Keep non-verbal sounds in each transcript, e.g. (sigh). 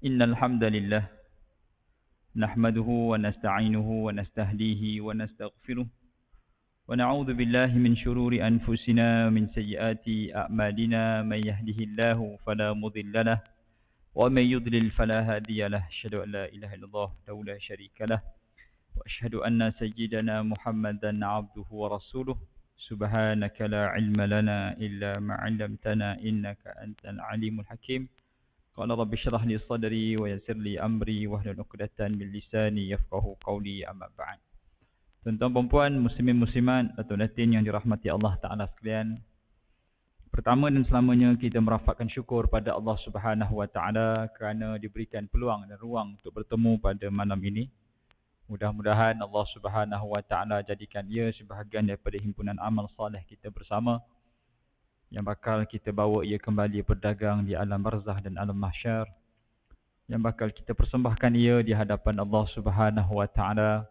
إن الحمد لله نحمده ونستعينه ونستهديه ونستغفره ونعوذ بالله من شرور أنفسنا ومن سيئات أعمالنا من يهده الله فلا مضل له ومن يضلل فلا هادي له أشهد أن لا إله إلا الله لا شريك له وأشهد أن سيدنا محمدا عبده ورسوله سبحانك لا علم لنا إلا ما علمتنا إنك أنت العليم الحكيم Qala rabbi syrah li sadri wa yasir li amri wa hlul uqdatan min lisani yafqahu qawli amma ba'an. Tuan-tuan perempuan, muslimin muslimat, atau latin yang dirahmati Allah Ta'ala sekalian. Pertama dan selamanya kita merafakkan syukur pada Allah Subhanahu Wa Ta'ala kerana diberikan peluang dan ruang untuk bertemu pada malam ini. Mudah-mudahan Allah Subhanahu Wa Ta'ala jadikan ia sebahagian daripada himpunan amal soleh kita bersama yang bakal kita bawa ia kembali berdagang di alam barzah dan alam mahsyar yang bakal kita persembahkan ia di hadapan Allah Subhanahu Wa Taala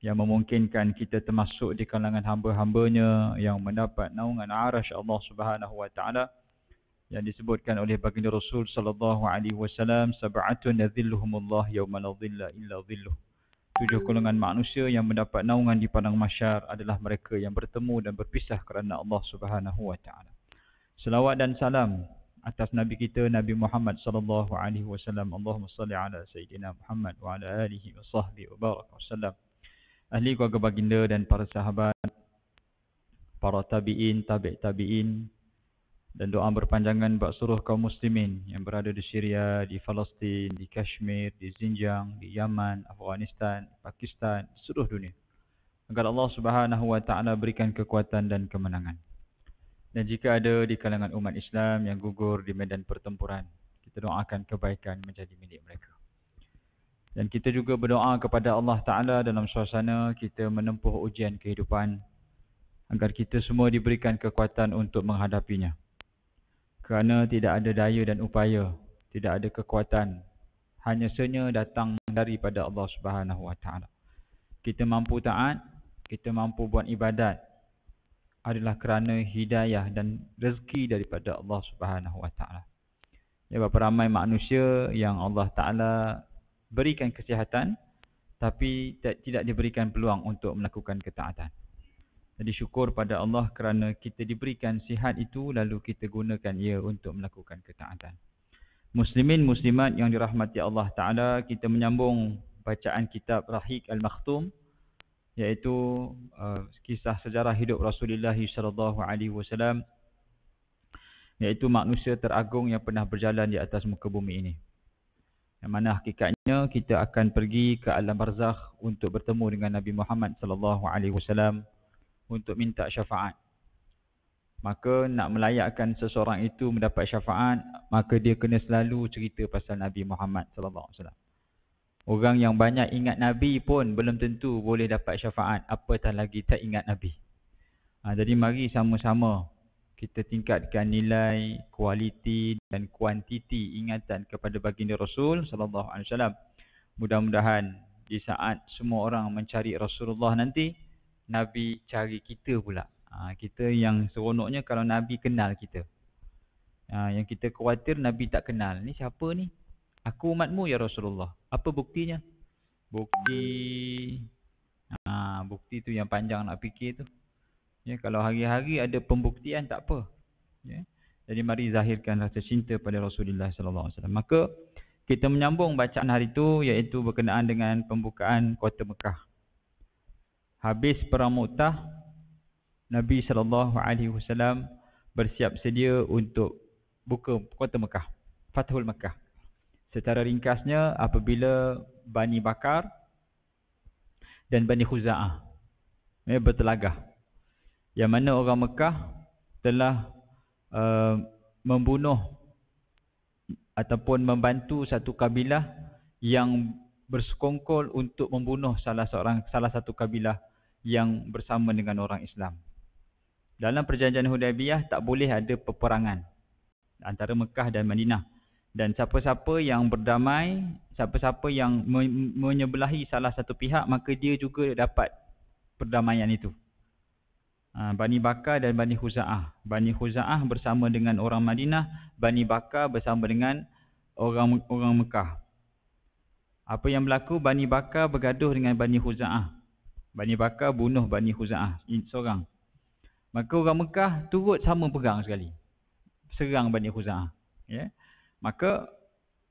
yang memungkinkan kita termasuk di kalangan hamba-hambanya yang mendapat naungan arasy Allah Subhanahu Wa Taala yang disebutkan oleh baginda Rasul sallallahu alaihi wasallam sab'atun nadhilluhumullah yawma la dhilla illa dhilluh tujuh golongan manusia yang mendapat naungan di padang mahsyar adalah mereka yang bertemu dan berpisah kerana Allah Subhanahu wa taala Selawat dan salam atas Nabi kita Nabi Muhammad sallallahu alaihi wasallam. Allahumma salli ala sayyidina Muhammad wa ala alihi wa sahbihi wa baraka wasallam. Ahli keluarga baginda dan para sahabat, para tabi'in, tabi' tabi'in dan doa berpanjangan buat suruh kaum muslimin yang berada di Syria, di Palestin, di Kashmir, di Xinjiang, di Yaman, Afghanistan, Pakistan, seluruh dunia. Agar Allah Subhanahu Wa Taala berikan kekuatan dan kemenangan dan jika ada di kalangan umat Islam yang gugur di medan pertempuran kita doakan kebaikan menjadi milik mereka dan kita juga berdoa kepada Allah Taala dalam suasana kita menempuh ujian kehidupan agar kita semua diberikan kekuatan untuk menghadapinya kerana tidak ada daya dan upaya tidak ada kekuatan hanya senya datang daripada Allah Subhanahu Wa Taala kita mampu taat kita mampu buat ibadat adalah kerana hidayah dan rezeki daripada Allah Subhanahu Wa Taala. Ya berapa ramai manusia yang Allah Taala berikan kesihatan tapi tidak diberikan peluang untuk melakukan ketaatan. Jadi syukur pada Allah kerana kita diberikan sihat itu lalu kita gunakan ia untuk melakukan ketaatan. Muslimin muslimat yang dirahmati Allah Taala, kita menyambung bacaan kitab Rahiq Al-Makhthum iaitu uh, kisah sejarah hidup Rasulullah sallallahu alaihi wasallam iaitu manusia teragung yang pernah berjalan di atas muka bumi ini. Yang mana hakikatnya kita akan pergi ke alam barzakh untuk bertemu dengan Nabi Muhammad sallallahu alaihi wasallam untuk minta syafaat. Maka nak melayakkan seseorang itu mendapat syafaat, maka dia kena selalu cerita pasal Nabi Muhammad sallallahu alaihi wasallam. Orang yang banyak ingat Nabi pun belum tentu boleh dapat syafaat apatah lagi tak ingat Nabi. Ha, jadi mari sama-sama kita tingkatkan nilai, kualiti dan kuantiti ingatan kepada baginda Rasul sallallahu alaihi wasallam. Mudah-mudahan di saat semua orang mencari Rasulullah nanti Nabi cari kita pula. Ha, kita yang seronoknya kalau Nabi kenal kita. Ha, yang kita khawatir Nabi tak kenal. Ni siapa ni? Aku umatmu ya Rasulullah. Apa buktinya? Bukti. Ha, bukti tu yang panjang nak fikir tu. Ya, kalau hari-hari ada pembuktian tak apa. Ya. Jadi mari zahirkan rasa cinta pada Rasulullah sallallahu alaihi wasallam. Maka kita menyambung bacaan hari itu iaitu berkenaan dengan pembukaan kota Mekah. Habis perang Mu'tah, Nabi sallallahu alaihi wasallam bersiap sedia untuk buka kota Mekah, Fathul Mekah. Secara ringkasnya apabila Bani Bakar dan Bani Khuza'ah ya, bertelagah. Yang mana orang Mekah telah uh, membunuh ataupun membantu satu kabilah yang bersekongkol untuk membunuh salah seorang salah satu kabilah yang bersama dengan orang Islam. Dalam perjanjian Hudaybiyah tak boleh ada peperangan antara Mekah dan Madinah dan siapa-siapa yang berdamai siapa-siapa yang me- menyebelahi salah satu pihak maka dia juga dapat perdamaian itu ha, Bani Bakar dan Bani Huza'ah Bani Huza'ah bersama dengan orang Madinah Bani Bakar bersama dengan orang orang Mekah apa yang berlaku Bani Bakar bergaduh dengan Bani Huza'ah Bani Bakar bunuh Bani Huza'ah seorang maka orang Mekah turut sama pegang sekali serang Bani Huza'ah yeah? Maka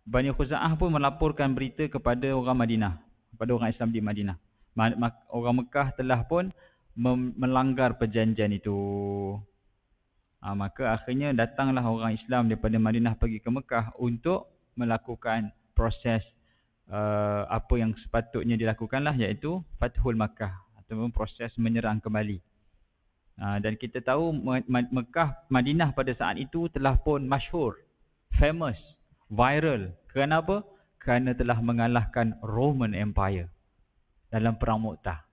Bani Khuza'ah pun melaporkan berita kepada orang Madinah, kepada orang Islam di Madinah. Orang Mekah telah pun melanggar perjanjian itu. Ha, maka akhirnya datanglah orang Islam daripada Madinah pergi ke Mekah untuk melakukan proses uh, apa yang sepatutnya dilakukanlah iaitu Fathul Mekah atau proses menyerang kembali. Ha, dan kita tahu Mekah, Madinah pada saat itu telah pun masyhur famous, viral. Kenapa? Kerana telah mengalahkan Roman Empire dalam Perang Muqtah.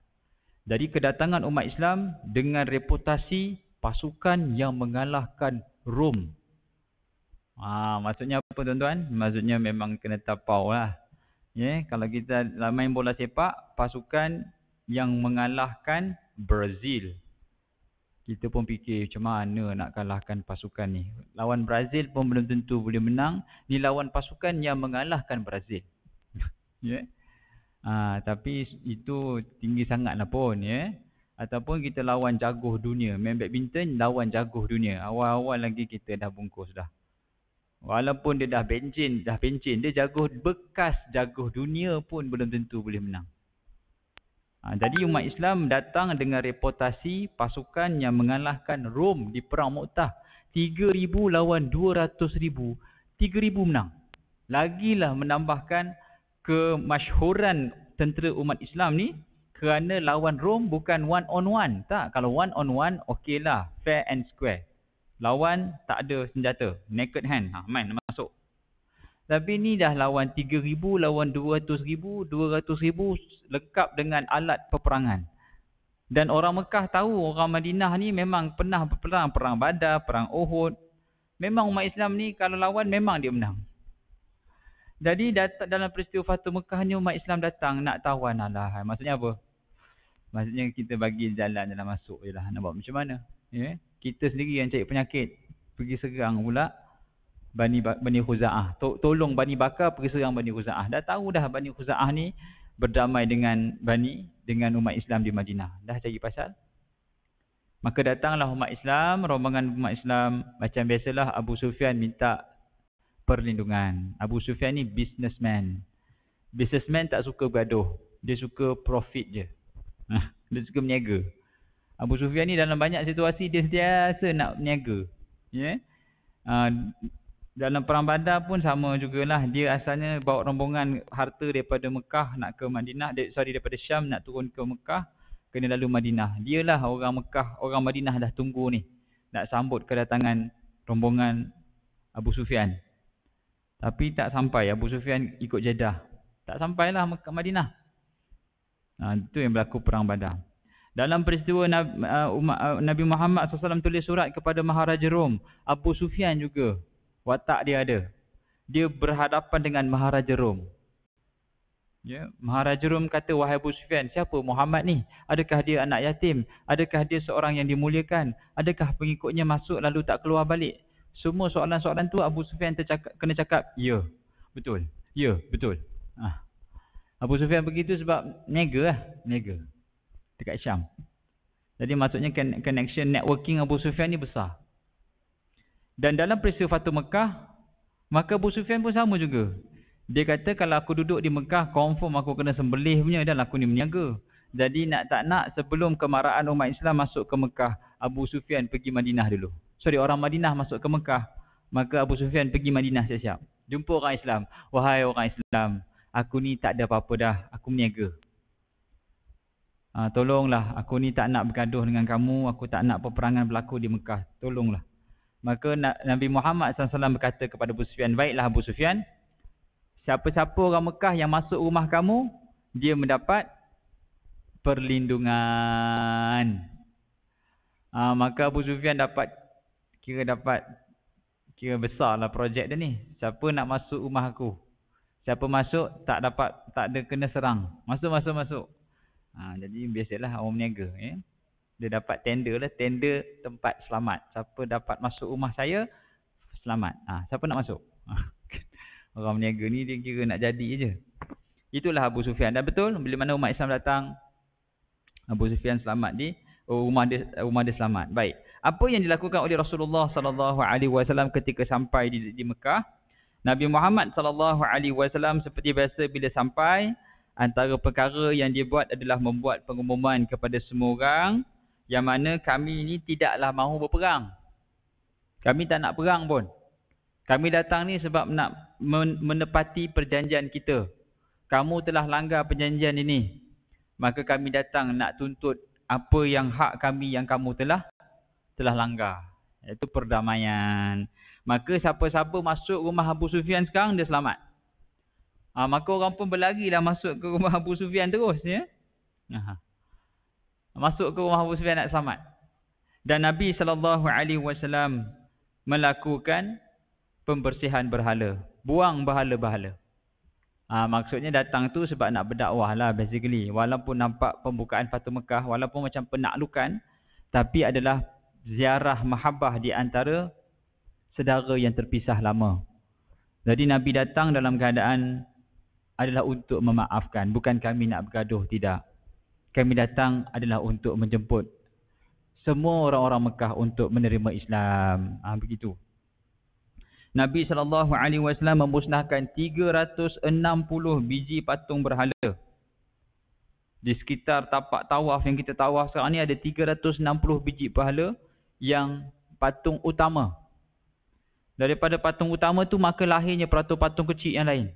Jadi kedatangan umat Islam dengan reputasi pasukan yang mengalahkan Rom. Ah, maksudnya apa tuan-tuan? Maksudnya memang kena tapau lah. Yeah, kalau kita main bola sepak, pasukan yang mengalahkan Brazil kita pun fikir macam mana nak kalahkan pasukan ni. Lawan Brazil pun belum tentu boleh menang. Ni lawan pasukan yang mengalahkan Brazil. (laughs) ya. Yeah. Ha, tapi itu tinggi sangatlah pun ya. Yeah. Ataupun kita lawan jagoh dunia. Main badminton lawan jagoh dunia. Awal-awal lagi kita dah bungkus dah. Walaupun dia dah bencin, dah bencin. Dia jagoh bekas jagoh dunia pun belum tentu boleh menang. Ha, jadi umat Islam datang dengan reputasi pasukan yang mengalahkan Rom di Perang Muqtah. 3,000 lawan 200,000. 3,000 menang. Lagilah menambahkan kemasyhuran tentera umat Islam ni kerana lawan Rom bukan one on one. Tak, kalau one on one okeylah. Fair and square. Lawan tak ada senjata. Naked hand. Ha, main. Tapi ni dah lawan 3,000, lawan 200,000, 200,000 lengkap dengan alat peperangan. Dan orang Mekah tahu orang Madinah ni memang pernah berperang. Perang Badar, Perang Uhud. Memang umat Islam ni kalau lawan memang dia menang. Jadi dalam peristiwa Fatuh Mekah ni umat Islam datang nak tawan Allah. Ha, maksudnya apa? Maksudnya kita bagi jalan dalam masuk je lah. Nak buat macam mana? Yeah. Kita sendiri yang cari penyakit. Pergi serang pula Bani Bani Khuza'ah. Tolong Bani Bakar pergi serang Bani Khuza'ah. Dah tahu dah Bani Khuza'ah ni berdamai dengan Bani dengan umat Islam di Madinah. Dah cari pasal. Maka datanglah umat Islam, rombongan umat Islam macam biasalah Abu Sufyan minta perlindungan. Abu Sufyan ni businessman. Businessman tak suka bergaduh. Dia suka profit je. Ha, dia suka berniaga. Abu Sufyan ni dalam banyak situasi dia sentiasa nak berniaga. Ya. Yeah? dalam perang badar pun sama jugalah dia asalnya bawa rombongan harta daripada Mekah nak ke Madinah sorry daripada Syam nak turun ke Mekah kena lalu Madinah dialah orang Mekah orang Madinah dah tunggu ni nak sambut kedatangan rombongan Abu Sufyan tapi tak sampai Abu Sufyan ikut Jeddah tak sampailah Mekah Madinah ha, itu yang berlaku perang badar dalam peristiwa uh, uh, Nabi Muhammad SAW tulis surat kepada Maharaja Rom, Abu Sufyan juga Watak dia ada. Dia berhadapan dengan Maharaja Rom. Ya, Maharaja Rom kata wahai Abu Sufyan, siapa Muhammad ni? Adakah dia anak yatim? Adakah dia seorang yang dimuliakan? Adakah pengikutnya masuk lalu tak keluar balik? Semua soalan-soalan tu Abu Sufyan tercakap, kena cakap, ya. Betul. Ya, betul. Ha. Abu Sufyan begitu sebab niaga lah. Niaga. Dekat Syam. Jadi maksudnya connection networking Abu Sufyan ni besar. Dan dalam peristiwa Fatu Mekah Maka Abu Sufyan pun sama juga Dia kata kalau aku duduk di Mekah Confirm aku kena sembelih punya dan aku ni meniaga Jadi nak tak nak sebelum kemarahan umat Islam masuk ke Mekah Abu Sufyan pergi Madinah dulu Sorry orang Madinah masuk ke Mekah Maka Abu Sufyan pergi Madinah siap-siap Jumpa orang Islam Wahai orang Islam Aku ni tak ada apa-apa dah Aku meniaga Ha, tolonglah aku ni tak nak bergaduh dengan kamu aku tak nak peperangan berlaku di Mekah tolonglah Maka Nabi Muhammad SAW berkata kepada Abu Sufyan, baiklah Abu Sufyan, siapa-siapa orang Mekah yang masuk rumah kamu, dia mendapat perlindungan. Ha, maka Abu Sufyan dapat, kira dapat, kira besarlah projek dia ni. Siapa nak masuk rumah aku? Siapa masuk tak dapat, tak ada kena serang. Masuk, masuk, masuk. Ha, jadi biasalah orang meniaga. Eh? dia dapat tender lah tender tempat selamat siapa dapat masuk rumah saya selamat ah ha, siapa nak masuk (laughs) orang berniaga ni dia kira nak jadi je itulah Abu Sufyan dan betul bila mana umat Islam datang Abu Sufyan selamat di oh, rumah dia rumah dia selamat baik apa yang dilakukan oleh Rasulullah sallallahu alaihi wasallam ketika sampai di di Mekah Nabi Muhammad sallallahu alaihi wasallam seperti biasa bila sampai antara perkara yang dia buat adalah membuat pengumuman kepada semua orang yang mana kami ni tidaklah mahu berperang. Kami tak nak perang pun. Kami datang ni sebab nak menepati perjanjian kita. Kamu telah langgar perjanjian ini. Maka kami datang nak tuntut apa yang hak kami yang kamu telah telah langgar. Itu perdamaian. Maka siapa-siapa masuk rumah Abu Sufyan sekarang dia selamat. Ha, maka orang pun berlari lah masuk ke rumah Abu Sufyan terus. Ya? Ha masuk ke rumah Abu Sufyan nak selamat. Dan Nabi sallallahu alaihi wasallam melakukan pembersihan berhala, buang berhala-berhala. Ha, maksudnya datang tu sebab nak berdakwah lah basically. Walaupun nampak pembukaan Fatu Mekah, walaupun macam penaklukan, tapi adalah ziarah mahabbah di antara sedara yang terpisah lama. Jadi Nabi datang dalam keadaan adalah untuk memaafkan. Bukan kami nak bergaduh, tidak kami datang adalah untuk menjemput semua orang-orang Mekah untuk menerima Islam. Ha, begitu. Nabi sallallahu alaihi wasallam memusnahkan 360 biji patung berhala. Di sekitar tapak tawaf yang kita tawaf sekarang ni ada 360 biji berhala yang patung utama. Daripada patung utama tu maka lahirnya peratus patung kecil yang lain.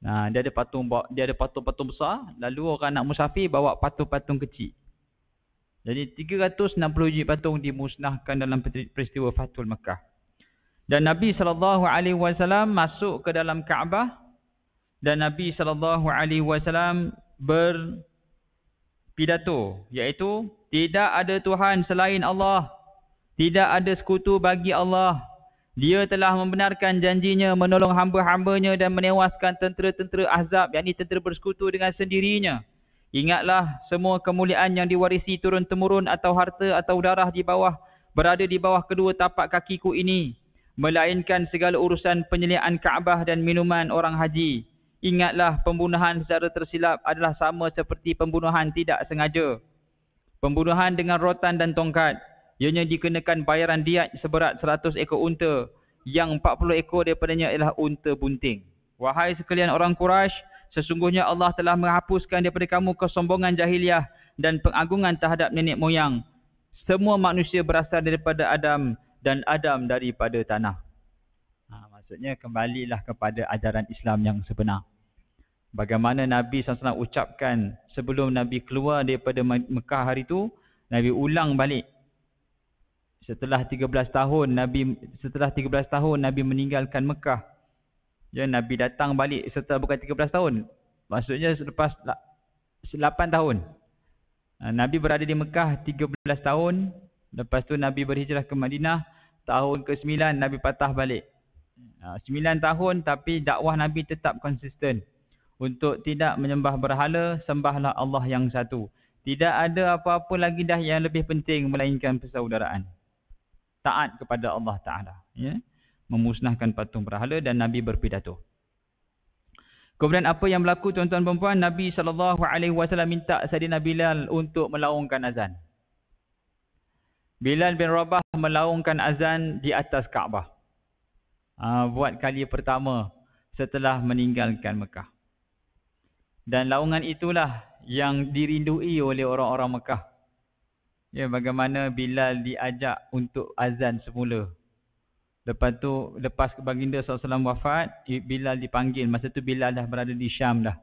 Ha, dia ada patung dia ada patung-patung besar, lalu orang nak musafir bawa patung-patung kecil. Jadi 360 hiji patung dimusnahkan dalam peristiwa Fathul Makkah. Dan Nabi sallallahu alaihi wasallam masuk ke dalam Kaabah dan Nabi sallallahu alaihi wasallam berpidato iaitu tidak ada tuhan selain Allah. Tidak ada sekutu bagi Allah. Dia telah membenarkan janjinya menolong hamba-hambanya dan menewaskan tentera-tentera azab yang ini tentera bersekutu dengan sendirinya. Ingatlah semua kemuliaan yang diwarisi turun-temurun atau harta atau darah di bawah berada di bawah kedua tapak kakiku ini. Melainkan segala urusan penyeliaan Kaabah dan minuman orang haji. Ingatlah pembunuhan secara tersilap adalah sama seperti pembunuhan tidak sengaja. Pembunuhan dengan rotan dan tongkat ianya dikenakan bayaran diat seberat 100 ekor unta yang 40 ekor daripadanya ialah unta bunting. Wahai sekalian orang Quraisy, sesungguhnya Allah telah menghapuskan daripada kamu kesombongan jahiliah dan pengagungan terhadap nenek moyang. Semua manusia berasal daripada Adam dan Adam daripada tanah. Ha, maksudnya kembalilah kepada ajaran Islam yang sebenar. Bagaimana Nabi SAW ucapkan sebelum Nabi keluar daripada Mekah hari itu, Nabi ulang balik setelah 13 tahun Nabi setelah 13 tahun Nabi meninggalkan Mekah. Ya Nabi datang balik setelah bukan 13 tahun. Maksudnya selepas 8 tahun. Ha, Nabi berada di Mekah 13 tahun. Lepas tu Nabi berhijrah ke Madinah. Tahun ke-9 Nabi patah balik. 9 ha, tahun tapi dakwah Nabi tetap konsisten. Untuk tidak menyembah berhala, sembahlah Allah yang satu. Tidak ada apa-apa lagi dah yang lebih penting melainkan persaudaraan taat kepada Allah Ta'ala. Ya? Memusnahkan patung berhala dan Nabi berpidato. Kemudian apa yang berlaku tuan-tuan perempuan, Nabi SAW minta Sayyidina Bilal untuk melaungkan azan. Bilal bin Rabah melaungkan azan di atas Kaabah. Ha, buat kali pertama setelah meninggalkan Mekah. Dan laungan itulah yang dirindui oleh orang-orang Mekah. Ya bagaimana Bilal diajak untuk azan semula. Lepas tu lepas baginda SAW wafat Bilal dipanggil. Masa tu Bilal dah berada di Syam dah.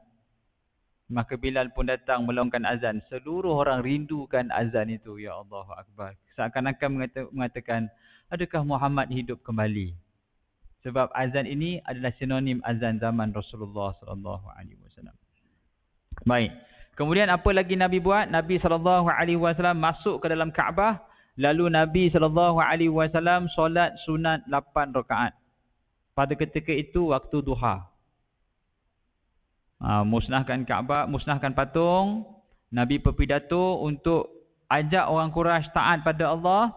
Maka Bilal pun datang melongkan azan. Seluruh orang rindukan azan itu. Ya Allah Akbar. Seakan-akan mengatakan adakah Muhammad hidup kembali. Sebab azan ini adalah sinonim azan zaman Rasulullah SAW. Baik. Kemudian apa lagi Nabi buat? Nabi SAW masuk ke dalam Kaabah. Lalu Nabi SAW solat sunat 8 rakaat. Pada ketika itu waktu duha. Ha, musnahkan Kaabah, musnahkan patung. Nabi pepidato untuk ajak orang Quraisy taat pada Allah.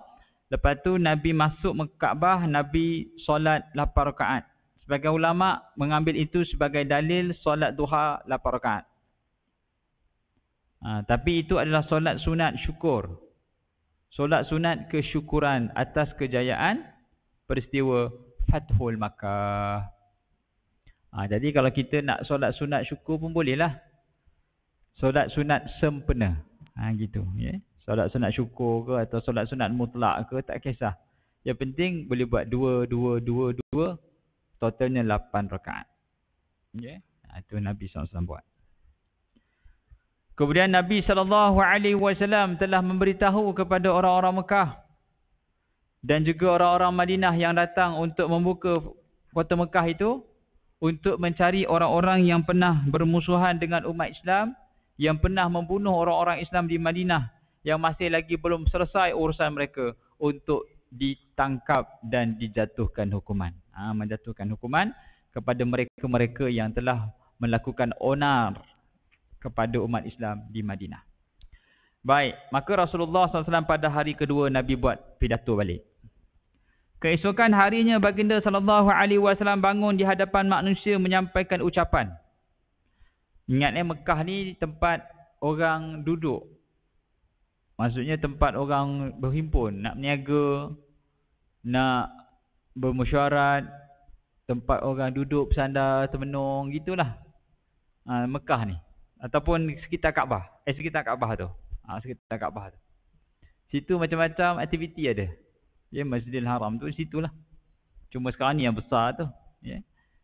Lepas tu Nabi masuk ke Kaabah, Nabi solat 8 rakaat. Sebagai ulama mengambil itu sebagai dalil solat duha 8 rakaat. Ha, tapi itu adalah solat sunat syukur. Solat sunat kesyukuran atas kejayaan peristiwa Fathul Makkah. Ha, jadi kalau kita nak solat sunat syukur pun bolehlah. Solat sunat sempena. Ha, gitu. Yeah. Solat sunat syukur ke atau solat sunat mutlak ke tak kisah. Yang penting boleh buat dua, dua, dua, dua. Totalnya lapan rakaat. Yeah. Ha, itu Nabi SAW buat. Kemudian Nabi saw telah memberitahu kepada orang-orang Mekah dan juga orang-orang Madinah yang datang untuk membuka kota Mekah itu untuk mencari orang-orang yang pernah bermusuhan dengan umat Islam, yang pernah membunuh orang-orang Islam di Madinah yang masih lagi belum selesai urusan mereka untuk ditangkap dan dijatuhkan hukuman. Ha, menjatuhkan hukuman kepada mereka-mereka yang telah melakukan onar kepada umat Islam di Madinah. Baik, maka Rasulullah SAW pada hari kedua Nabi buat pidato balik. Keesokan harinya baginda sallallahu alaihi wasallam bangun di hadapan manusia menyampaikan ucapan. Ingatnya eh, Mekah ni tempat orang duduk. Maksudnya tempat orang berhimpun, nak berniaga, nak bermusyarat, tempat orang duduk bersandar, termenung, gitulah. Ha, Mekah ni ataupun sekitar Kaabah. Eh sekitar Kaabah tu. Ha, sekitar Kaabah tu. Situ macam-macam aktiviti ada. Ya Masjidil Haram tu situlah. Cuma sekarang ni yang besar tu. Ya.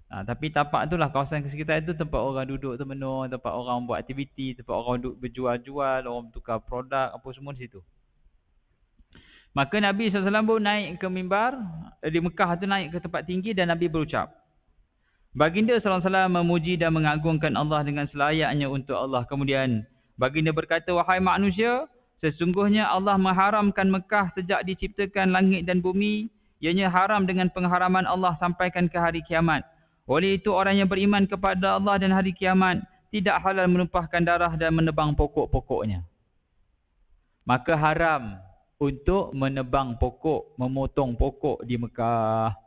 Ha, tapi tapak tu lah kawasan sekitar itu tempat orang duduk termenung, tempat orang buat aktiviti, tempat orang duduk berjual-jual, orang tukar produk apa semua di situ. Maka Nabi SAW naik ke mimbar, di Mekah tu naik ke tempat tinggi dan Nabi berucap. Baginda SAW memuji dan mengagungkan Allah dengan selayaknya untuk Allah. Kemudian baginda berkata, Wahai manusia, sesungguhnya Allah mengharamkan Mekah sejak diciptakan langit dan bumi. Ianya haram dengan pengharaman Allah sampaikan ke hari kiamat. Oleh itu orang yang beriman kepada Allah dan hari kiamat tidak halal menumpahkan darah dan menebang pokok-pokoknya. Maka haram untuk menebang pokok, memotong pokok di Mekah.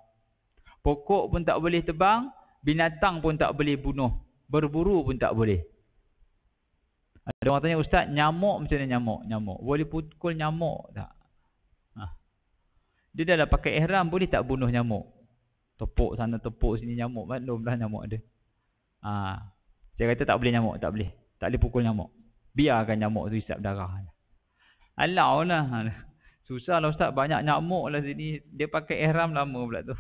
Pokok pun tak boleh tebang, Binatang pun tak boleh bunuh. Berburu pun tak boleh. Ada orang tanya, Ustaz, nyamuk macam mana nyamuk? Nyamuk. Boleh pukul nyamuk tak? Ha. Dia dah lah pakai ihram, boleh tak bunuh nyamuk? Tepuk sana, tepuk sini nyamuk. Maklum dah nyamuk ada. Ha. Saya kata tak boleh nyamuk, tak boleh. Tak boleh pukul nyamuk. Biarkan nyamuk tu isap darah. Alau lah. Susah lah Ustaz, banyak nyamuk lah sini. Dia pakai ihram lama pula tu.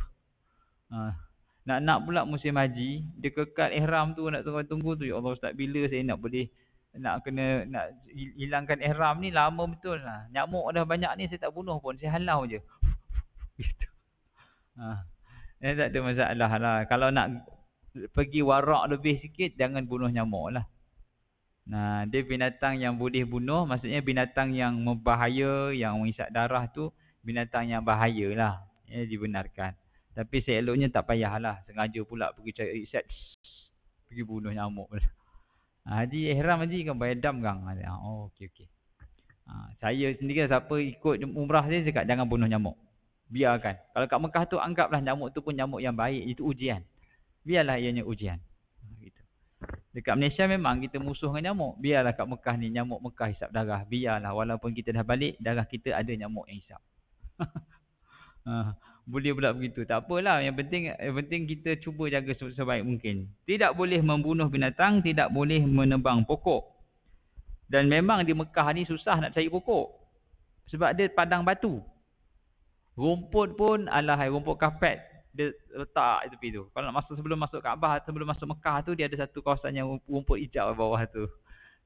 Ha. Nak-nak pula musim haji, dia kekal ihram tu nak tunggu-tunggu tu. Ya Allah Ustaz, bila saya nak boleh nak kena nak hilangkan ihram ni lama betul lah. Nyamuk dah banyak ni saya tak bunuh pun. Saya halau je. (laughs) Gitu. ha. Eh, tak ada masalah lah. Kalau nak pergi warak lebih sikit, jangan bunuh nyamuk lah. Nah, dia binatang yang boleh bunuh, maksudnya binatang yang membahaya, yang mengisap darah tu, binatang yang bahaya lah. Ya, eh, dibenarkan. Tapi seeloknya tak payahlah. Sengaja pula pergi cari riset. Pergi bunuh nyamuk. Ha, (laughs) haji ihram haji kan bayar dam kan. Ha, oh, okey okey. Ha, saya sendiri siapa ikut umrah dia cakap jangan bunuh nyamuk. Biarkan. Kalau kat Mekah tu anggaplah nyamuk tu pun nyamuk yang baik. Itu ujian. Biarlah ianya ujian. Ha, gitu. Dekat Malaysia memang kita musuh dengan nyamuk. Biarlah kat Mekah ni nyamuk Mekah hisap darah. Biarlah walaupun kita dah balik darah kita ada nyamuk yang hisap. ha. (laughs) boleh pula begitu. Tak apalah. Yang penting yang penting kita cuba jaga sebaik mungkin. Tidak boleh membunuh binatang, tidak boleh menebang pokok. Dan memang di Mekah ni susah nak cari pokok. Sebab dia padang batu. Rumput pun alahai rumput kapet. Dia letak tepi tu. Kalau nak masuk sebelum masuk Kaabah, sebelum masuk Mekah tu dia ada satu kawasan yang rumput hijau bawah tu.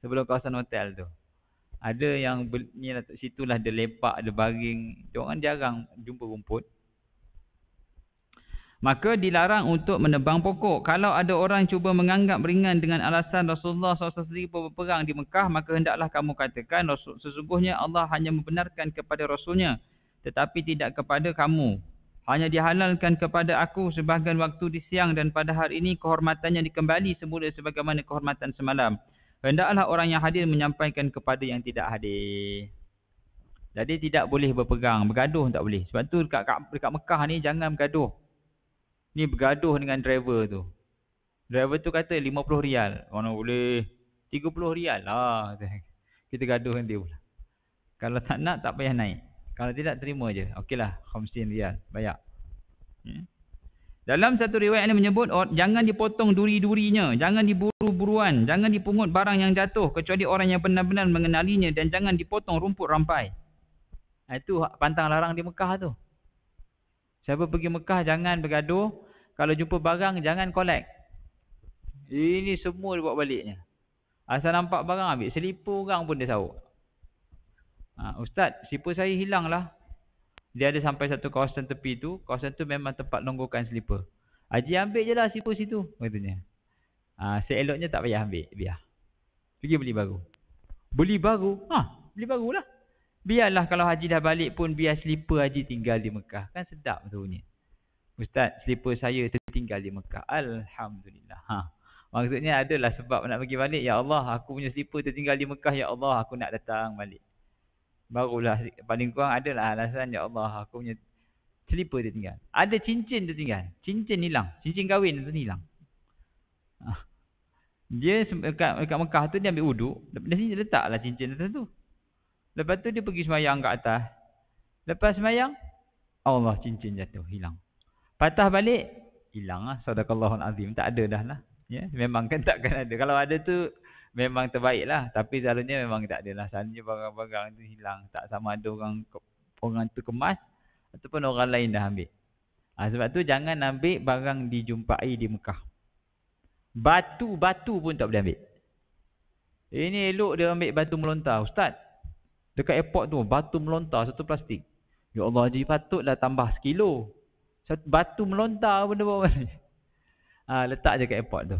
Sebelum kawasan hotel tu. Ada yang ni lah situlah dia lepak, dia baring. Dia orang jarang jumpa rumput. Maka dilarang untuk menebang pokok. Kalau ada orang cuba menganggap ringan dengan alasan Rasulullah SAW berperang di Mekah, maka hendaklah kamu katakan sesungguhnya Allah hanya membenarkan kepada Rasulnya tetapi tidak kepada kamu. Hanya dihalalkan kepada aku sebahagian waktu di siang dan pada hari ini kehormatannya dikembali semula sebagaimana kehormatan semalam. Hendaklah orang yang hadir menyampaikan kepada yang tidak hadir. Jadi tidak boleh berpegang, bergaduh tak boleh. Sebab tu dekat, dekat Mekah ni jangan bergaduh ni bergaduh dengan driver tu. Driver tu kata 50 rial. Mana boleh 30 rial lah. (laughs) Kita gaduh dengan dia pula. Kalau tak nak tak payah naik. Kalau tidak terima je. Okeylah 50 rial. Bayar. Hmm? Dalam satu riwayat ini menyebut oh, jangan dipotong duri-durinya, jangan diburu-buruan, jangan dipungut barang yang jatuh kecuali orang yang benar-benar mengenalinya dan jangan dipotong rumput rampai. Ha, itu pantang larang di Mekah tu. Siapa pergi Mekah jangan bergaduh kalau jumpa barang jangan collect. Ini semua dia buat baliknya. Asal nampak barang ambil. Selipu orang pun dia sawak. Ha, Ustaz, selipu saya hilang lah. Dia ada sampai satu kawasan tepi tu. Kawasan tu memang tempat longgokan selipu. Haji ambil je lah selipu situ. Katanya. Ha, seeloknya tak payah ambil. Biar. Pergi beli baru. Beli baru? Ha, beli barulah. Biarlah kalau Haji dah balik pun biar selipu Haji tinggal di Mekah. Kan sedap tu bunyi. Ustaz, selipar saya tertinggal di Mekah. Alhamdulillah. Ha. Maksudnya adalah sebab nak pergi balik. Ya Allah, aku punya selipar tertinggal di Mekah. Ya Allah, aku nak datang balik. Barulah paling kurang adalah alasan. Ya Allah, aku punya selipar tertinggal. Ada cincin tertinggal. Cincin hilang. Cincin kahwin tu hilang. Ha. Dia dekat, dekat Mekah tu dia ambil uduk. Dia sini lah cincin atas tu. Lepas tu dia pergi semayang kat atas. Lepas semayang, Allah cincin jatuh, hilang. Patah balik, hilang lah. Sadaqallahul azim. Tak ada dah lah. Ya, memang kan (laughs) takkan ada. Kalau ada tu, memang terbaik lah. Tapi selalunya memang tak ada lah. Selalunya barang-barang tu hilang. Tak sama ada orang orang tu kemas ataupun orang lain dah ambil. Ha, sebab tu jangan ambil barang dijumpai di Mekah. Batu-batu pun tak boleh ambil. Ini elok dia ambil batu melontar. Ustaz, dekat airport tu batu melontar satu plastik. Ya Allah, jadi patutlah tambah sekilo satu batu melontar benda bawah ni. Ha, (laughs) letak je kat airport tu.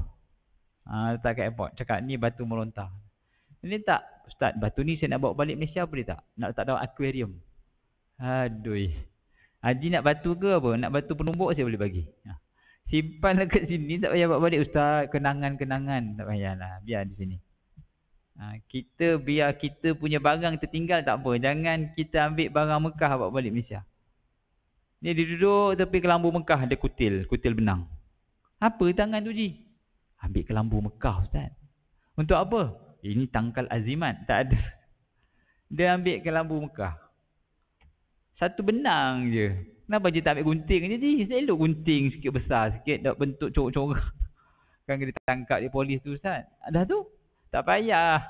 Ha, letak kat airport. Cakap ni batu melontar. Ini tak Ustaz, batu ni saya nak bawa balik Malaysia boleh tak? Nak letak dalam aquarium. Aduh. Haji nak batu ke apa? Nak batu penumbuk saya boleh bagi. Ha. Simpan dekat sini tak payah bawa balik Ustaz. Kenangan-kenangan tak payah lah. Biar di sini. Ha, kita biar kita punya barang tertinggal tak apa. Jangan kita ambil barang Mekah bawa balik Malaysia. Ni dia duduk tepi kelambu Mekah ada kutil, kutil benang. Apa tangan tu ji? Ambil kelambu Mekah ustaz. Untuk apa? Ini tangkal azimat, tak ada. Dia ambil kelambu Mekah. Satu benang je. Kenapa je tak ambil gunting je ji? Saya gunting sikit besar sikit dah bentuk corak-corak. Kan kena tangkap dia polis tu ustaz. Dah tu. Tak payah.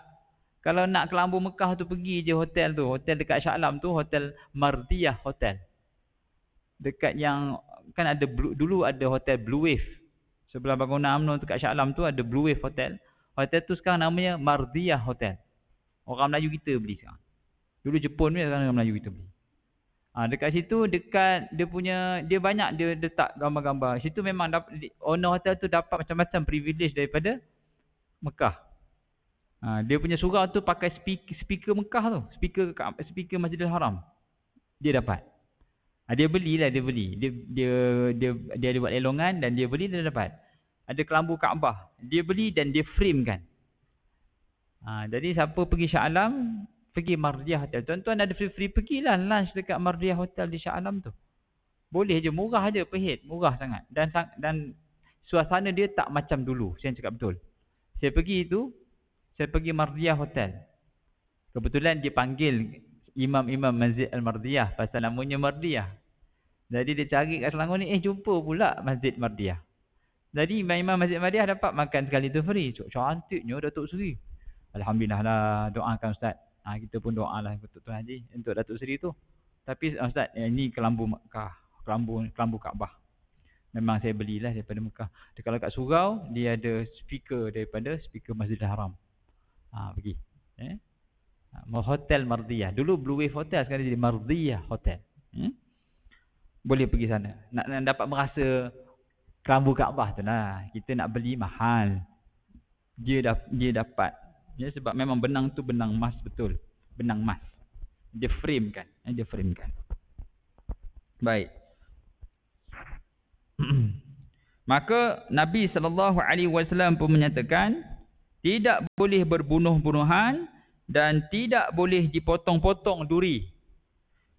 Kalau nak kelambu Mekah tu pergi je hotel tu. Hotel dekat Syaklam tu hotel Mardiyah Hotel dekat yang kan ada blue, dulu ada hotel Blue Wave. Sebelah bangunan amno dekat Shah Alam tu ada Blue Wave Hotel. Hotel tu sekarang namanya Mardiah Hotel. Orang Melayu kita beli sekarang. Dulu Jepun punya sekarang orang Melayu kita beli. Ha, dekat situ dekat dia punya dia banyak dia letak gambar-gambar. Situ memang dapat, owner hotel tu dapat macam-macam privilege daripada Mekah. Ha, dia punya surau tu pakai speaker, speaker Mekah tu. Speaker speaker Masjidil Haram. Dia dapat. Ah, dia belilah dia beli. Dia dia dia dia ada buat lelongan dan dia beli dan dia dapat. Ada kelambu Kaabah. Dia beli dan dia frame kan. Ha, ah, jadi siapa pergi Shah Alam, pergi Mardiah Hotel. Tuan-tuan ada free-free pergilah lunch dekat Mardiah Hotel di Shah Alam tu. Boleh je murah je pehit, murah sangat. Dan dan suasana dia tak macam dulu. Saya cakap betul. Saya pergi itu, saya pergi Mardiah Hotel. Kebetulan dia panggil imam-imam masjid Al-Mardiyah pasal namanya Mardiyah. Jadi dia cari kat Selangor ni, eh jumpa pula masjid Mardiyah. Jadi imam-imam masjid Mardiyah dapat makan sekali tu free. Cantiknya Datuk Seri. Alhamdulillah lah doakan Ustaz. Ha, kita pun doa lah untuk Tuan Haji, untuk Datuk Seri tu. Tapi eh, Ustaz, eh, ni kelambu Makkah, kelambu, kelambu Kaabah. Memang saya belilah daripada Mekah. Dan kalau kat surau, dia ada speaker daripada speaker Masjid Haram. Ha, pergi. Eh? Ha, hotel Mardiyah. Dulu Blue Wave Hotel sekarang jadi Mardiyah Hotel. Hmm? Boleh pergi sana. Nak, nak dapat merasa kelambu Kaabah tu lah. Kita nak beli mahal. Dia dah dia dapat. Ya, sebab memang benang tu benang emas betul. Benang emas. Dia frame kan. Eh, dia frame kan. Baik. (clears throat) Maka Nabi saw alaihi pun menyatakan tidak boleh berbunuh-bunuhan dan tidak boleh dipotong-potong duri.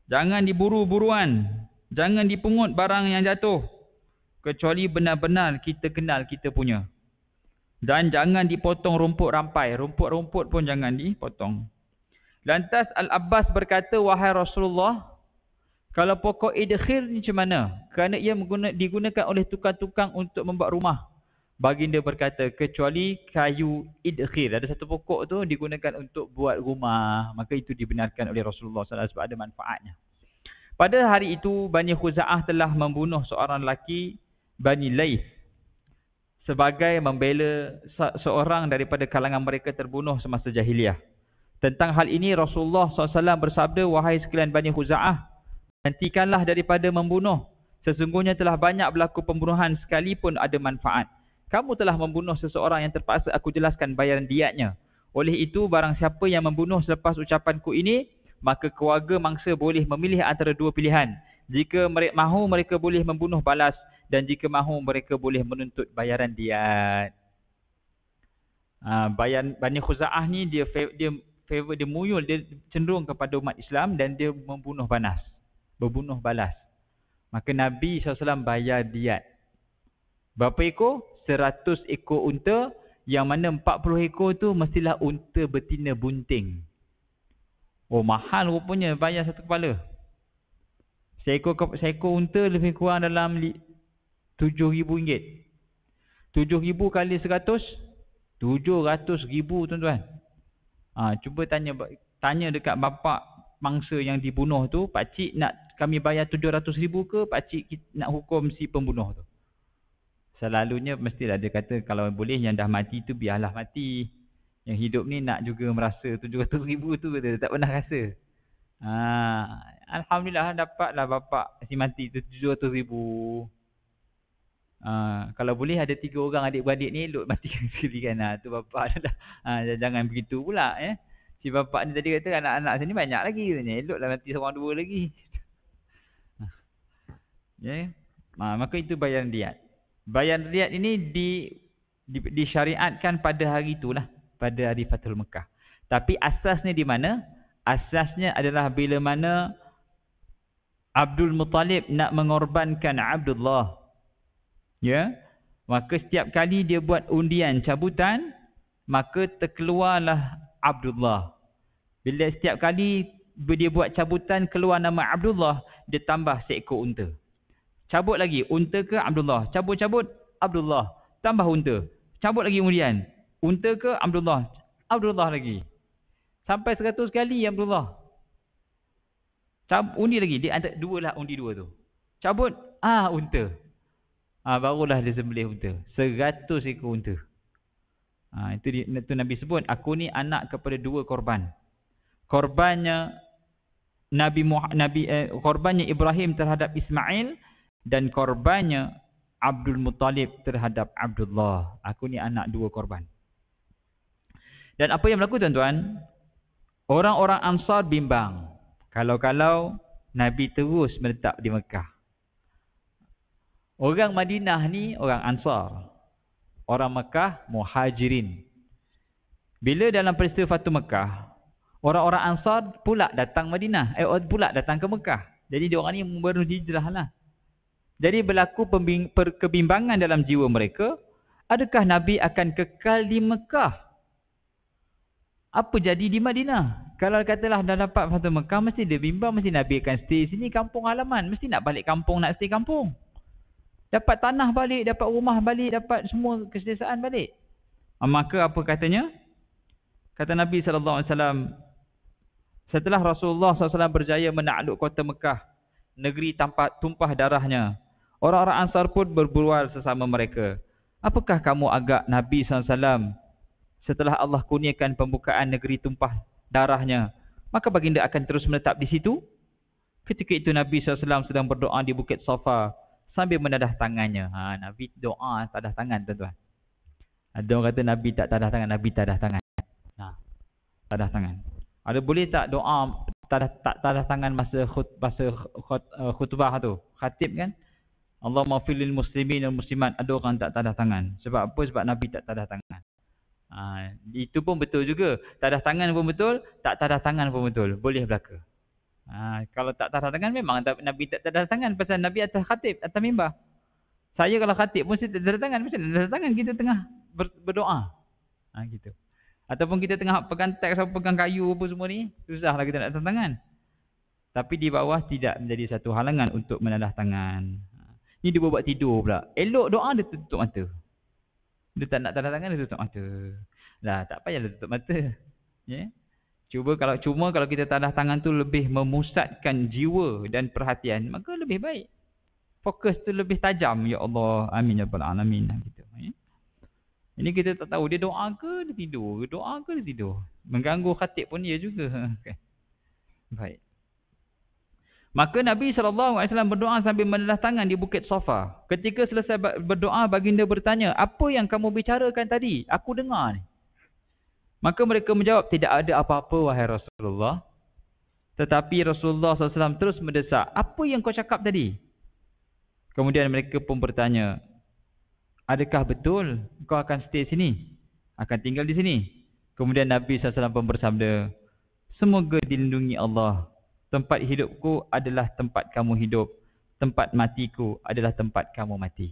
Jangan diburu-buruan, jangan dipungut barang yang jatuh kecuali benar-benar kita kenal kita punya. Dan jangan dipotong rumput rampai, rumput-rumput pun jangan dipotong. Lantas Al-Abbas berkata, "Wahai Rasulullah, kalau pokok idkhil ni macam mana? Kerana ia digunakan oleh tukang-tukang untuk membuat rumah." Baginda berkata kecuali kayu idkhir ada satu pokok tu digunakan untuk buat rumah maka itu dibenarkan oleh Rasulullah sallallahu alaihi wasallam sebab ada manfaatnya. Pada hari itu Bani Khuza'ah telah membunuh seorang lelaki Bani Laith sebagai membela seorang daripada kalangan mereka terbunuh semasa jahiliah. Tentang hal ini Rasulullah sallallahu alaihi wasallam bersabda wahai sekalian Bani Khuza'ah hentikanlah daripada membunuh sesungguhnya telah banyak berlaku pembunuhan sekalipun ada manfaat kamu telah membunuh seseorang yang terpaksa aku jelaskan bayaran diatnya. Oleh itu, barang siapa yang membunuh selepas ucapanku ini, maka keluarga mangsa boleh memilih antara dua pilihan. Jika mereka mahu, mereka boleh membunuh balas dan jika mahu, mereka boleh menuntut bayaran diat. Ha, bayan Bani Khuza'ah ni dia dia favor dia muyul dia cenderung kepada umat Islam dan dia membunuh panas berbunuh balas maka Nabi SAW bayar diat berapa ekor 100 ekor unta yang mana 40 ekor tu mestilah unta betina bunting. Oh mahal rupanya bayar satu kepala. Seekor, seekor unta lebih kurang dalam tujuh ribu 7000 Tujuh ribu kali 100 RM700,000 tuan-tuan. Ha, cuba tanya tanya dekat bapak mangsa yang dibunuh tu, pakcik nak kami bayar tujuh ratus ribu ke pakcik nak hukum si pembunuh tu? selalunya mestilah ada kata kalau boleh yang dah mati tu biarlah mati. Yang hidup ni nak juga merasa 700 ribu tu kata dia tak pernah rasa. Ha, Alhamdulillah lah dapatlah bapak si mati tu 700 ribu. Ha, kalau boleh ada tiga orang adik-beradik ni elok matikan (laughs) sendiri kan. Ha, tu bapak (laughs) dah. Ha, jangan begitu pula eh. Si bapak ni tadi kata anak-anak sini banyak lagi katanya. Eloklah mati seorang dua lagi. (laughs) Ya. Yeah. Ha, maka itu bayaran diat. Bayan riad ini di, di, disyariatkan pada hari itulah. Pada hari Fathul Mekah. Tapi asasnya di mana? Asasnya adalah bila mana Abdul Muttalib nak mengorbankan Abdullah. Ya? Maka setiap kali dia buat undian cabutan, maka terkeluarlah Abdullah. Bila setiap kali dia buat cabutan keluar nama Abdullah, dia tambah seekor unta. Cabut lagi unta ke Abdullah. Cabut-cabut Abdullah. Tambah unta. Cabut lagi kemudian. Unta ke Abdullah. Abdullah lagi. Sampai seratus kali Abdullah. cabut, undi lagi. Dia antara dua lah undi dua tu. Cabut. Ah unta. Ah barulah dia sembelih unta. Seratus ekor unta. Ah itu di, itu Nabi sebut. Aku ni anak kepada dua korban. Korbannya Nabi Muhammad, Nabi eh, korbannya Ibrahim terhadap Ismail dan korbannya Abdul Muttalib terhadap Abdullah. Aku ni anak dua korban. Dan apa yang berlaku tuan-tuan? Orang-orang Ansar bimbang. Kalau-kalau Nabi terus menetap di Mekah. Orang Madinah ni orang Ansar. Orang Mekah Muhajirin. Bila dalam peristiwa Fatu Mekah, orang-orang Ansar pula datang Madinah. Eh, pula datang ke Mekah. Jadi dia orang ni baru lah. Jadi berlaku kebimbangan dalam jiwa mereka, adakah Nabi akan kekal di Mekah? Apa jadi di Madinah? Kalau katalah dah dapat Fatah Mekah, mesti dia bimbang, mesti Nabi akan stay sini kampung halaman. Mesti nak balik kampung, nak stay kampung. Dapat tanah balik, dapat rumah balik, dapat semua kesedesaan balik. Ah, maka apa katanya? Kata Nabi SAW, setelah Rasulullah SAW berjaya menakluk kota Mekah, negeri tanpa tumpah darahnya, Orang-orang Ansar pun berbual sesama mereka. Apakah kamu agak Nabi SAW setelah Allah kurniakan pembukaan negeri tumpah darahnya, maka baginda akan terus menetap di situ? Ketika itu Nabi SAW sedang berdoa di Bukit Sofa sambil menadah tangannya. Ha, Nabi doa tadah tangan tuan-tuan. Ada orang kata Nabi tak tadah tangan, Nabi tadah tangan. Ha, tadah tangan. Ada boleh tak doa tadah, tak tadah tangan masa khut, masa khut, khutbah tu? Khatib kan? Allah mafilil muslimin dan muslimat ada orang tak tadah tangan. Sebab apa? Sebab Nabi tak tadah tangan. Ha, itu pun betul juga. Tadah tangan pun betul, tak tadah tangan pun betul. Boleh berlaku. Ha, kalau tak tadah tangan memang Nabi tak tadah tangan. Pasal Nabi atas khatib, atas mimbah. Saya kalau khatib pun saya tak tadah tangan. Macam mana tadah tangan kita tengah ber, berdoa? Ha, gitu. Ataupun kita tengah pegang tak sama pegang kayu apa semua ni. Susahlah kita nak tadah tangan. Tapi di bawah tidak menjadi satu halangan untuk menadah tangan. Ni dia buat tidur pula. Elok doa dia tutup mata. Dia tak nak tanda tangan dia tutup mata. Lah tak payah dia lah tutup mata. (laughs) Ya. Yeah? Cuba kalau cuma kalau kita tanda tangan tu lebih memusatkan jiwa dan perhatian maka lebih baik. Fokus tu lebih tajam ya Allah. Amin ya rabbal alamin gitu. Ya. Ini kita tak tahu dia doa ke dia tidur. Dia doa ke dia tidur. Mengganggu khatib pun dia juga. Okay. (laughs) Baik. Maka Nabi SAW berdoa sambil menelah tangan di bukit Safa. Ketika selesai berdoa, baginda bertanya, apa yang kamu bicarakan tadi? Aku dengar Maka mereka menjawab, tidak ada apa-apa wahai Rasulullah. Tetapi Rasulullah SAW terus mendesak, apa yang kau cakap tadi? Kemudian mereka pun bertanya, adakah betul kau akan stay sini? Akan tinggal di sini? Kemudian Nabi SAW pun bersabda, semoga dilindungi Allah Tempat hidupku adalah tempat kamu hidup. Tempat matiku adalah tempat kamu mati.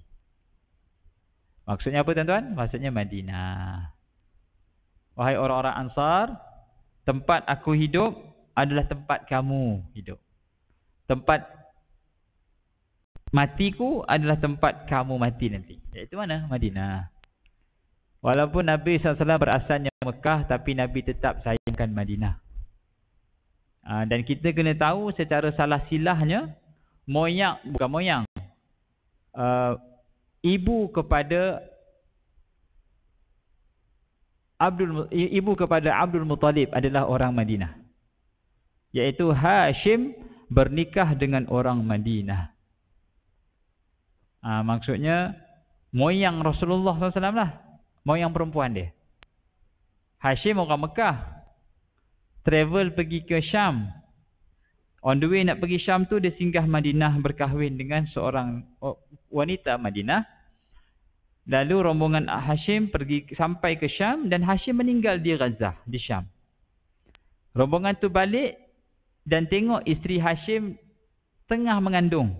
Maksudnya apa tuan-tuan? Maksudnya Madinah. Wahai orang-orang Ansar, tempat aku hidup adalah tempat kamu hidup. Tempat matiku adalah tempat kamu mati nanti. Itu mana? Madinah. Walaupun Nabi SAW berasalnya Mekah tapi Nabi tetap sayangkan Madinah. Ah, dan kita kena tahu secara salah silahnya moyang bukan moyang uh, ibu kepada Abdul ibu kepada Abdul Muttalib adalah orang Madinah yaitu Hashim bernikah dengan orang Madinah uh, maksudnya moyang Rasulullah SAW lah moyang perempuan dia Hashim orang Mekah travel pergi ke Syam. On the way nak pergi Syam tu dia singgah Madinah berkahwin dengan seorang oh, wanita Madinah. Lalu rombongan Hashim pergi sampai ke Syam dan Hashim meninggal di Gaza di Syam. Rombongan tu balik dan tengok isteri Hashim tengah mengandung.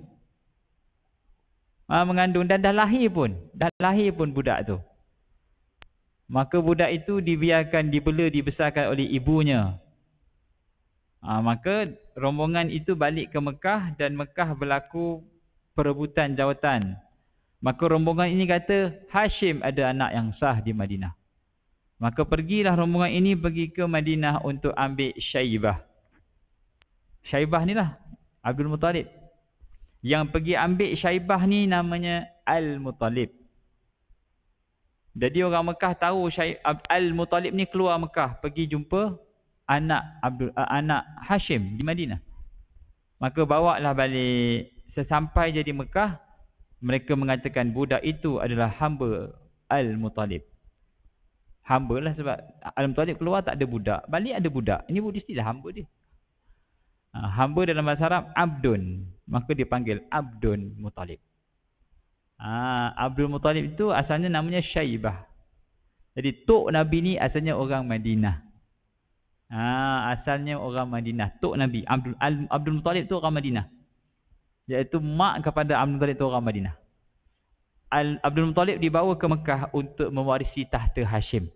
Ha, mengandung dan dah lahir pun. Dah lahir pun budak tu. Maka budak itu dibiarkan, dibela, dibesarkan oleh ibunya. Uh, maka rombongan itu balik ke Mekah dan Mekah berlaku perebutan jawatan. Maka rombongan ini kata Hashim ada anak yang sah di Madinah. Maka pergilah rombongan ini pergi ke Madinah untuk ambil Syaibah. Syaibah ni lah Abdul Muttalib. Yang pergi ambil Syaibah ni namanya Al-Muttalib. Jadi orang Mekah tahu Syai- Al-Muttalib ni keluar Mekah pergi jumpa anak Abdul uh, anak Hashim di Madinah. Maka bawa lah balik sesampai jadi Mekah mereka mengatakan budak itu adalah hamba al Mutalib. Hamba lah sebab Al-Muttalib keluar tak ada budak. Balik ada budak. Ini budak istilah hamba dia. Ha, hamba dalam bahasa Arab Abdun. Maka dia panggil Abdun Mutalib. Ha, Abdul Mutalib itu asalnya namanya Syaibah. Jadi Tok Nabi ni asalnya orang Madinah. Ha, asalnya orang Madinah. Tok Nabi. Abdul, Al, Abdul Muttalib tu orang Madinah. Iaitu mak kepada Abdul Muttalib tu orang Madinah. Al, Abdul Muttalib dibawa ke Mekah untuk mewarisi tahta Hashim.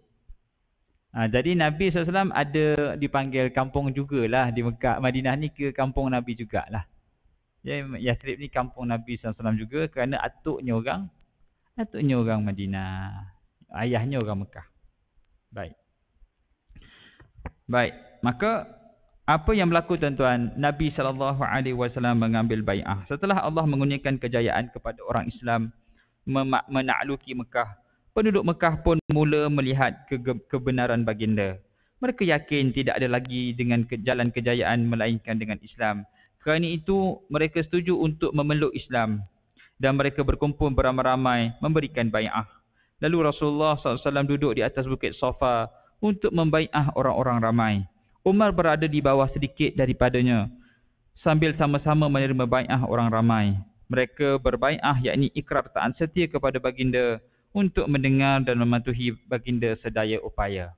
Ha, jadi Nabi SAW ada dipanggil kampung jugalah di Mekah. Madinah ni ke kampung Nabi jugalah. Ya, Yathrib ni kampung Nabi SAW juga kerana atuknya orang atuknya orang Madinah. Ayahnya orang Mekah. Baik. Baik, maka apa yang berlaku tuan-tuan, Nabi sallallahu alaihi wasallam mengambil bai'ah. Setelah Allah mengunyikan kejayaan kepada orang Islam menakluki Mekah, penduduk Mekah pun mula melihat ke- kebenaran baginda. Mereka yakin tidak ada lagi dengan ke- jalan kejayaan melainkan dengan Islam. Kerana itu mereka setuju untuk memeluk Islam dan mereka berkumpul beramai-ramai memberikan bai'ah. Lalu Rasulullah SAW duduk di atas bukit Safa untuk membaikah orang-orang ramai. Umar berada di bawah sedikit daripadanya sambil sama-sama menerima baikah orang ramai. Mereka berbaikah, yakni ikrar taat setia kepada baginda untuk mendengar dan mematuhi baginda sedaya upaya.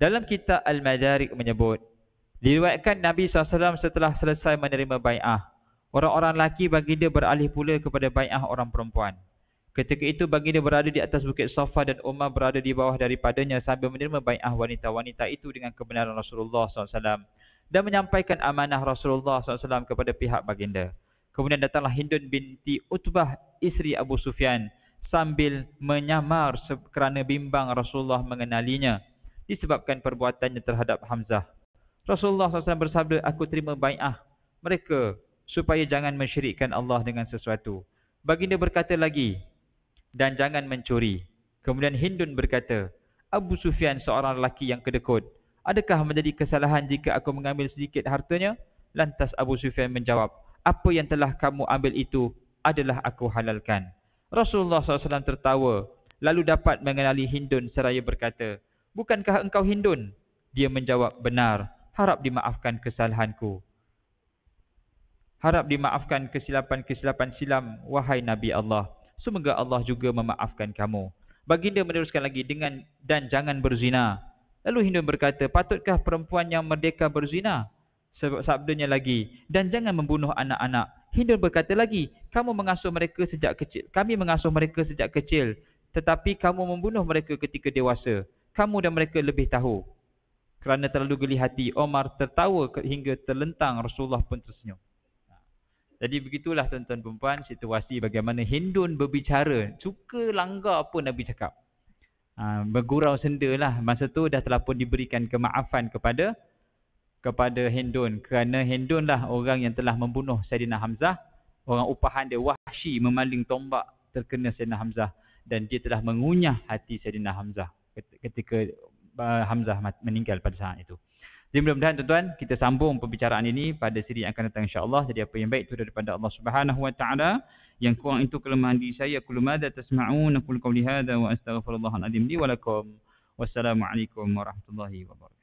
Dalam kitab Al-Madarik menyebut, diriwayatkan Nabi SAW setelah selesai menerima baikah orang-orang lelaki baginda beralih pula kepada baikah orang perempuan. Ketika itu baginda berada di atas bukit sofa dan Umar berada di bawah daripadanya sambil menerima bai'ah wanita-wanita itu dengan kebenaran Rasulullah SAW dan menyampaikan amanah Rasulullah SAW kepada pihak baginda. Kemudian datanglah Hindun binti Utbah isteri Abu Sufyan sambil menyamar kerana bimbang Rasulullah mengenalinya disebabkan perbuatannya terhadap Hamzah. Rasulullah SAW bersabda, aku terima ah mereka supaya jangan mensyirikkan Allah dengan sesuatu. Baginda berkata lagi, dan jangan mencuri. Kemudian Hindun berkata, Abu Sufyan seorang lelaki yang kedekut. Adakah menjadi kesalahan jika aku mengambil sedikit hartanya? Lantas Abu Sufyan menjawab, apa yang telah kamu ambil itu adalah aku halalkan. Rasulullah SAW tertawa, lalu dapat mengenali Hindun seraya berkata, Bukankah engkau Hindun? Dia menjawab, benar, harap dimaafkan kesalahanku. Harap dimaafkan kesilapan-kesilapan silam, wahai Nabi Allah semoga Allah juga memaafkan kamu. Baginda meneruskan lagi dengan dan jangan berzina. Lalu Hindun berkata, patutkah perempuan yang merdeka berzina? Sebab sabdanya lagi, dan jangan membunuh anak-anak. Hindun berkata lagi, kamu mengasuh mereka sejak kecil. Kami mengasuh mereka sejak kecil, tetapi kamu membunuh mereka ketika dewasa. Kamu dan mereka lebih tahu. Kerana terlalu geli hati, Omar tertawa hingga terlentang Rasulullah pun tersenyum. Jadi begitulah tuan-tuan perempuan situasi bagaimana Hindun berbicara. Suka langgar apa Nabi cakap. Ha, bergurau sendalah. Masa tu dah telah pun diberikan kemaafan kepada kepada Hindun. Kerana Hindun lah orang yang telah membunuh Sayyidina Hamzah. Orang upahan dia Wahsy memaling tombak terkena Sayyidina Hamzah. Dan dia telah mengunyah hati Sayyidina Hamzah ketika Hamzah meninggal pada saat itu. Jadi mudah-mudahan tuan-tuan kita sambung perbincangan ini pada siri yang akan datang insya-Allah. Jadi apa yang baik itu daripada Allah Subhanahu wa taala. Yang kurang itu kelemahan di saya. Qul madza tasma'un qul qawli hadza wa astaghfirullahal azim li wa lakum. Wassalamualaikum warahmatullahi wabarakatuh.